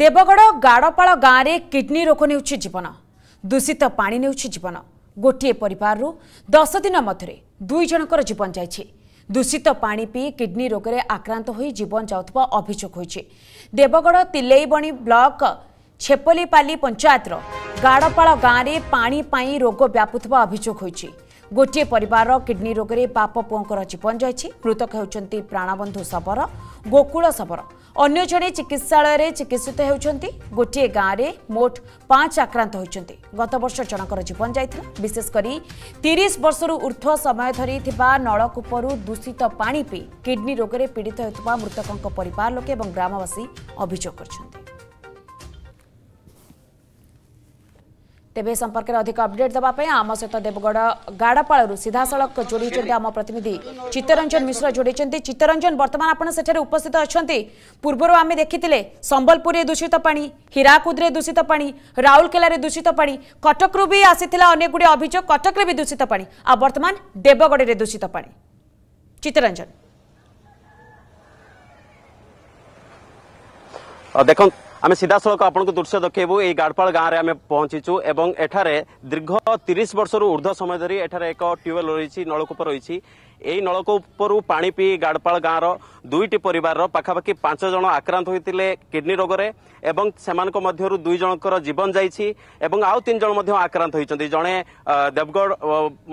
ଦେବଗଡ଼ ଗାଡ଼ପାଳ ଗାଁରେ କିଡ୍ନୀ ରୋଗ ନେଉଛି ଜୀବନ ଦୂଷିତ ପାଣି ନେଉଛି ଜୀବନ ଗୋଟିଏ ପରିବାରରୁ ଦଶ ଦିନ ମଧ୍ୟରେ ଦୁଇ ଜଣଙ୍କର ଜୀବନ ଯାଇଛି ଦୂଷିତ ପାଣି ପିଇ କିଡ୍ନୀ ରୋଗରେ ଆକ୍ରାନ୍ତ ହୋଇ ଜୀବନ ଯାଉଥିବା ଅଭିଯୋଗ ହୋଇଛି ଦେବଗଡ଼ ତିଲେଇବଣି ବ୍ଲକ ଛେପଲିପାଲି ପଞ୍ଚାୟତର ଗାଡ଼ପାଳ ଗାଁରେ ପାଣି ପାଇଁ ରୋଗ ବ୍ୟାପୁଥିବା ଅଭିଯୋଗ ହୋଇଛି ଗୋଟିଏ ପରିବାରର କିଡ୍ନୀ ରୋଗରେ ବାପ ପୁଅଙ୍କର ଜୀବନ ଯାଇଛି ମୃତକ ହେଉଛନ୍ତି ପ୍ରାଣବନ୍ଧୁ ଶବର ଗୋକୁଳ ଶବର ଅନ୍ୟ ଜଣେ ଚିକିତ୍ସାଳୟରେ ଚିକିତ୍ସିତ ହେଉଛନ୍ତି ଗୋଟିଏ ଗାଁରେ ମୋଟ ପାଞ୍ଚ ଆକ୍ରାନ୍ତ ହୋଇଛନ୍ତି ଗତବର୍ଷ ଜଣଙ୍କର ଜୀବନ ଯାଇଥିଲା ବିଶେଷ କରି ତିରିଶ ବର୍ଷରୁ ଉର୍ଦ୍ଧ୍ୱ ସମୟ ଧରି ଥିବା ନଳକୂପରୁ ଦୂଷିତ ପାଣି ପିଇ କିଡ୍ନୀ ରୋଗରେ ପୀଡ଼ିତ ହେଉଥିବା ମୃତକଙ୍କ ପରିବାର ଲୋକେ ଏବଂ ଗ୍ରାମବାସୀ ଅଭିଯୋଗ କରିଛନ୍ତି ତେବେ ଏ ସମ୍ପର୍କରେ ଅଧିକ ଅପଡେଟ୍ ଦେବା ପାଇଁ ଆମ ସହିତ ଦେବଗଡ଼ ଗାଡ଼ପାଳରୁ ସିଧାସଳଖ ଯୋଡ଼ିଛନ୍ତି ଆମ ପ୍ରତିନିଧି ଚିତ୍ତରଞ୍ଜନ ମିଶ୍ର ଯୋଡ଼ିଛନ୍ତି ଚିତ୍ତରଞ୍ଜନ ବର୍ତ୍ତମାନ ଆପଣ ସେଠାରେ ଉପସ୍ଥିତ ଅଛନ୍ତି ପୂର୍ବରୁ ଆମେ ଦେଖିଥିଲେ ସମ୍ବଲପୁରରେ ଦୂଷିତ ପାଣି ହୀରାକୁଦରେ ଦୂଷିତ ପାଣି ରାଉରକେଲାରେ ଦୂଷିତ ପାଣି କଟକରୁ ବି ଆସିଥିଲା ଅନେକ ଗୁଡ଼ିଏ ଅଭିଯୋଗ କଟକରେ ବି ଦୂଷିତ ପାଣି ଆଉ ବର୍ତ୍ତମାନ ଦେବଗଡ଼ରେ ଦୂଷିତ ପାଣି ଚିତ୍ତରଞ୍ଜନ ଦେଖନ୍ତୁ আমি ସିଧାସଳଖ ଆପଣଙ୍କୁ ଦୃଶ୍ୟ ଦେଖାଇବୁ ଏଇ ଗାଡ଼ପାଳ ଗାଁରେ ଆମେ ପହଞ୍ଚିଛୁ ଏବଂ ଏଠାରେ ଦୀର୍ଘ ତିରିଶ ବର୍ଷରୁ ঊর্ধ্ব সময় ଧରି এখানে এক ଟ୍ୟୁବୱେଲ୍ রয়েছে নলকূপ রয়েছে এই নলকূপরু পা পি গাড়পাল গাঁর দুইটি পরিবার পাখাপাখি পাঁচ জন আক্রান্ত হয়েছে কিডনি রোগরে এবং সেমানক মধ্যে দুই জনকর জীবন যাই এবং আউ তিন জন মধ্য আক্রান্ত হয়েছেন জনে দেবগড়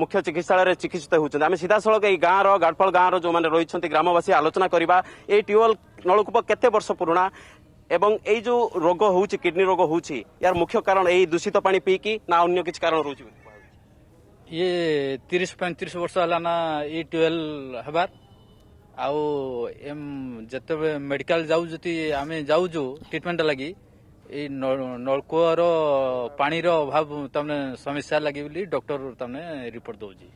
মুখ্য চিকিৎসালয়ে চিকিৎসিত হচ্ছেন আমি সিধাসলখ এই গাঁর গাড়পাল গাঁর যে রয়েছেন গ্রামবাসী আলোচনা করা এই টিউবওয়েল নলকূপ কত বর্ষ পুরোনা এবং এই যে রোগ হচ্ছে কিডনি রোগ হচ্ছে ইয়ার মুখ্য কারণ এই দূষিত পানি পিকি না অন্য কিছু কারণ রয়েছে ଇଏ ତିରିଶ ପଇଁତିରିଶ ବର୍ଷ ହେଲା ନା ଇ ଟ୍ୱେଲ୍ ହେବାର ଆଉ ଯେତେବେଳେ ମେଡିକାଲ ଯାଉ ଯଦି ଆମେ ଯାଉଛୁ ଟ୍ରିଟମେଣ୍ଟ ଲାଗି ଏଇ ନଳକୂଅର ପାଣିର ଅଭାବ ତାମାନେ ସମସ୍ୟା ଲାଗି ବୋଲି ଡକ୍ଟର ତାମାନେ ରିପୋର୍ଟ ଦଉଛି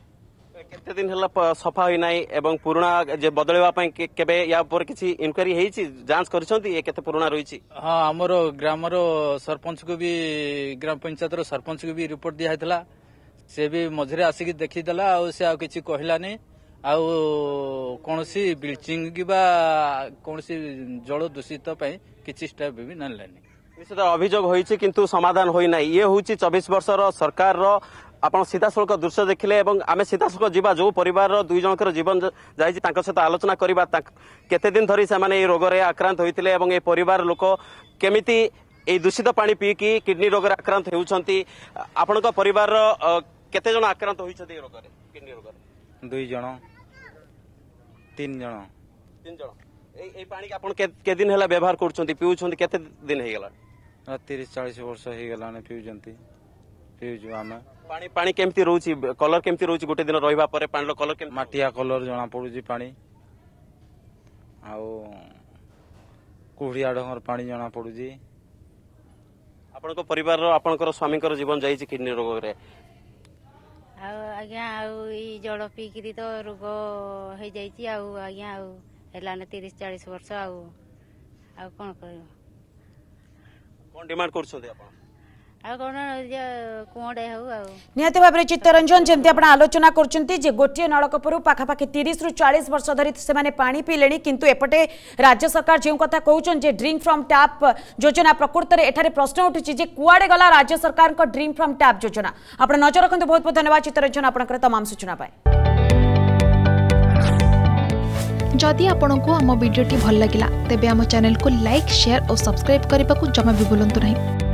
କେତେ ଦିନ ହେଲା ସଫା ହୋଇନାହିଁ ଏବଂ ପୁରୁଣା ଯେ ବଦଳାଇବା ପାଇଁ କେବେ ୟା ଉପରେ କିଛି ଇନକ୍ୱାରି ହେଇଛି ଯାଞ୍ଚ କରିଛନ୍ତି ଏ କେତେ ପୁରୁଣା ରହିଛି ହଁ ଆମର ଗ୍ରାମର ସରପଞ୍ଚକୁ ବି ଗ୍ରାମ ପଞ୍ଚାୟତର ସରପଞ୍ଚକୁ ବି ରିପୋର୍ଟ ଦିଆହେଇଥିଲା ସେ ବି ମଝିରେ ଆସିକି ଦେଖିଦେଲା ଆଉ ସେ ଆଉ କିଛି କହିଲାନି ଆଉ କୌଣସି ବ୍ଲିଚିଂ କିମ୍ବା କୌଣସି ଜଳ ଦୂଷିତ ପାଇଁ କିଛି ଷ୍ଟେପ୍ ବି ନେଲାନି ନିଶ୍ଚିତ ଅଭିଯୋଗ ହୋଇଛି କିନ୍ତୁ ସମାଧାନ ହୋଇନାହିଁ ଇଏ ହେଉଛି ଚବିଶ ବର୍ଷର ସରକାରର ଆପଣ ସିଧାସଳଖ ଦୃଶ୍ୟ ଦେଖିଲେ ଏବଂ ଆମେ ସିଧାସଳଖ ଯିବା ଯୋଉ ପରିବାରର ଦୁଇ ଜଣଙ୍କର ଜୀବନ ଯାଇଛି ତାଙ୍କ ସହିତ ଆଲୋଚନା କରିବା କେତେ ଦିନ ଧରି ସେମାନେ ଏଇ ରୋଗରେ ଆକ୍ରାନ୍ତ ହୋଇଥିଲେ ଏବଂ ଏ ପରିବାର ଲୋକ କେମିତି ଏଇ ଦୂଷିତ ପାଣି ପିଇକି କିଡ଼ନୀ ରୋଗରେ ଆକ୍ରାନ୍ତ ହେଉଛନ୍ତି ଆପଣଙ୍କ ପରିବାରର କେତେ ଜଣ ଆକ୍ରାନ୍ତ ହୋଇଛନ୍ତି ଏ ରୋଗରେ କିଡ଼ନୀ ରୋଗରେ ଦୁଇ ଜଣ ତିନି ଜଣ ତିନି ଜଣ ଏଇ ଏଇ ପାଣିକି ଆପଣ କେତେଦିନ ହେଲା ବ୍ୟବହାର କରୁଛନ୍ତି ପିଉଛନ୍ତି କେତେ ଦିନ ହେଇଗଲା ତିରିଶ ଚାଳିଶ ବର୍ଷ ହେଇଗଲାଣି ପିଉଛନ୍ତି ପିଉଛୁ ଆମେ ପାଣି ପାଣି କେମିତି ରହୁଛି କଲର କେମିତି ରହୁଛି ଗୋଟେ ଦିନ ରହିବା ପରେ ପାଣିର କଲର ମାଟିଆ କଲର ଜଣାପଡ଼ୁଛି ପାଣି ଆଉ କୁହୁଡ଼ିଆ ଢଙ୍ଗର ପାଣି ଜଣାପଡ଼ୁଛି ଆପଣଙ୍କ ପରିବାରର ଆପଣଙ୍କର ସ୍ୱାମୀଙ୍କର ଜୀବନ ଯାଇଛି କିଡ଼ନୀ ରୋଗରେ ଆଉ ଆଜ୍ଞା ଆଉ ଏଇ ଜଳ ପିଇକିରି ତ ରୋଗ ହେଇଯାଇଛି ଆଉ ଆଜ୍ଞା ଆଉ ହେଲାନି ତିରିଶ ଚାଳିଶ ବର୍ଷ ଆଉ ଆଉ କ'ଣ କହିବ କ'ଣ ଡିମାଣ୍ଡ କରୁଛନ୍ତି ଆପଣ निहाती भाव में चित्तरंजन जमी आप आलोचना करोटे गोटिए नलकपुरु पाखापाखि तीस रु चालीस वर्ष धरी से पीले किंतु राज्य सरकार जो कथ कौन ड्रिंक फ्रम टैप योजना प्रकृत में प्रश्न उठी कुआडे गला राज्य सरकार का ड्रिंक फ्रम टैप योजना आप नजर रखते बहुत बहुत धन्यवाद चित्तरंजन आपंकर तमाम सूचना जदि आपण आम भिडी भल लगा तेब चेल को लाइक सेयार और सब्सक्राइब करने को जमा भी बुलां नहीं